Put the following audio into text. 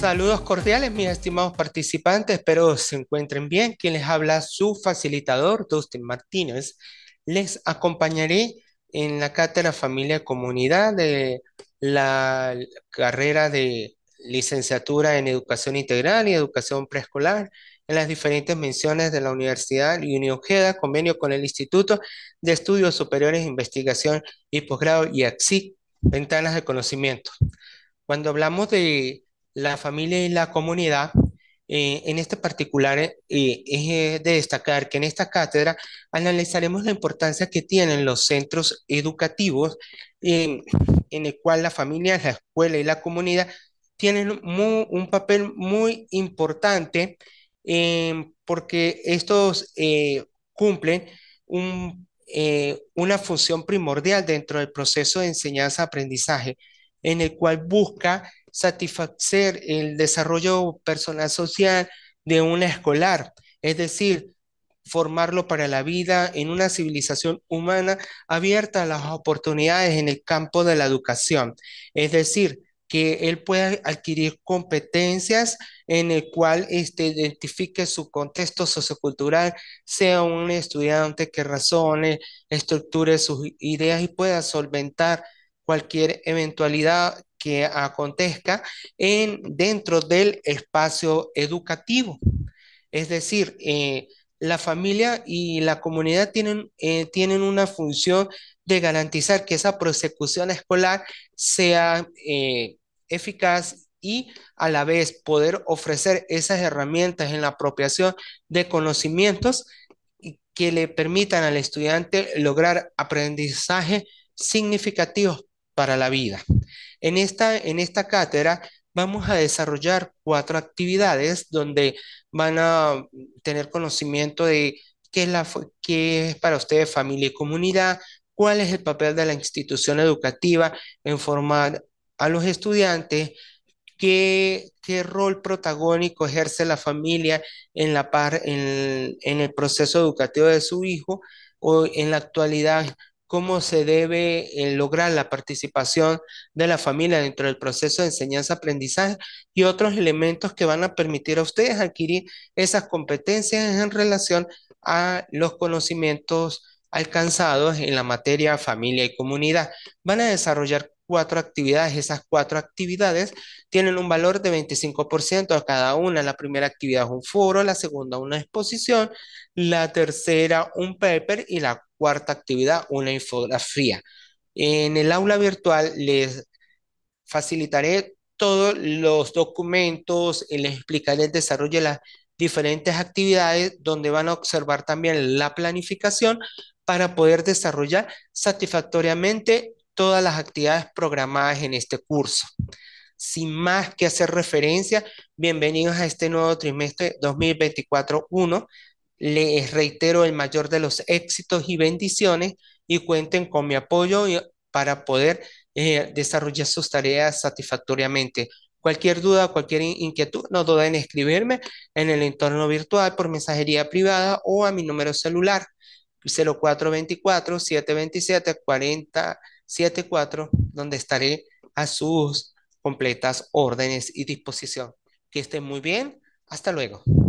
Saludos cordiales, mis estimados participantes, espero se encuentren bien. Quien les habla, su facilitador, Dustin Martínez. Les acompañaré en la cátedra Familia Comunidad de la carrera de licenciatura en Educación Integral y Educación Preescolar en las diferentes menciones de la Universidad y Uniojeda, convenio con el Instituto de Estudios Superiores, Investigación y Posgrado y AXIC, Ventanas de Conocimiento. Cuando hablamos de la familia y la comunidad, eh, en este particular eh, eh, es de destacar que en esta cátedra analizaremos la importancia que tienen los centros educativos en el cual la familia, la escuela y la comunidad tienen un papel muy importante em, porque estos cumplen una función primordial dentro del proceso de enseñanza-aprendizaje en el cual busca satisfacer el desarrollo personal social de un escolar, es decir, formarlo para la vida en una civilización humana abierta a las oportunidades en el campo de la educación, es decir, que él pueda adquirir competencias en el cual este, identifique su contexto sociocultural, sea un estudiante que razone, estructure sus ideas y pueda solventar cualquier eventualidad que acontezca en, dentro del espacio educativo. Es decir, eh, la familia y la comunidad tienen, eh, tienen una función de garantizar que esa prosecución escolar sea eh, eficaz y a la vez poder ofrecer esas herramientas en la apropiación de conocimientos que le permitan al estudiante lograr aprendizaje significativo para la vida. En esta, en esta cátedra vamos a desarrollar cuatro actividades donde van a tener conocimiento de qué es, la, es para ustedes familia y comunidad, cuál es el papel de la institución educativa en formar a los estudiantes, qué, rol protagónico ejerce la familia en, la en el proceso educativo de su hijo o en la actualidad cómo se debe eh, lograr la participación de la familia dentro del proceso de enseñanza-aprendizaje y otros elementos que van a permitir a ustedes adquirir esas competencias en relación a los conocimientos alcanzados en la materia familia y comunidad. Van a desarrollar cuatro actividades. Esas cuatro actividades tienen un valor de 25% a cada una. La primera actividad es un foro, la segunda una exposición, la tercera un paper y la cuarta actividad una infografía. En el aula virtual les facilitaré todos los documentos, y les explicaré el desarrollo de las diferentes actividades donde van a observar también la planificación para poder desarrollar satisfactoriamente todas las actividades programadas en este curso. Sin más que hacer referencia, bienvenidos a este nuevo trimestre 2024-1. Les reitero el mayor de los éxitos y bendiciones y cuenten con mi apoyo para poder eh, desarrollar sus tareas satisfactoriamente. Cualquier duda, cualquier inquietud, no duden en escribirme en el entorno virtual por mensajería privada o a mi número celular 0424 727 40 7.4, donde estaré a sus completas órdenes y disposición. Que estén muy bien. Hasta luego.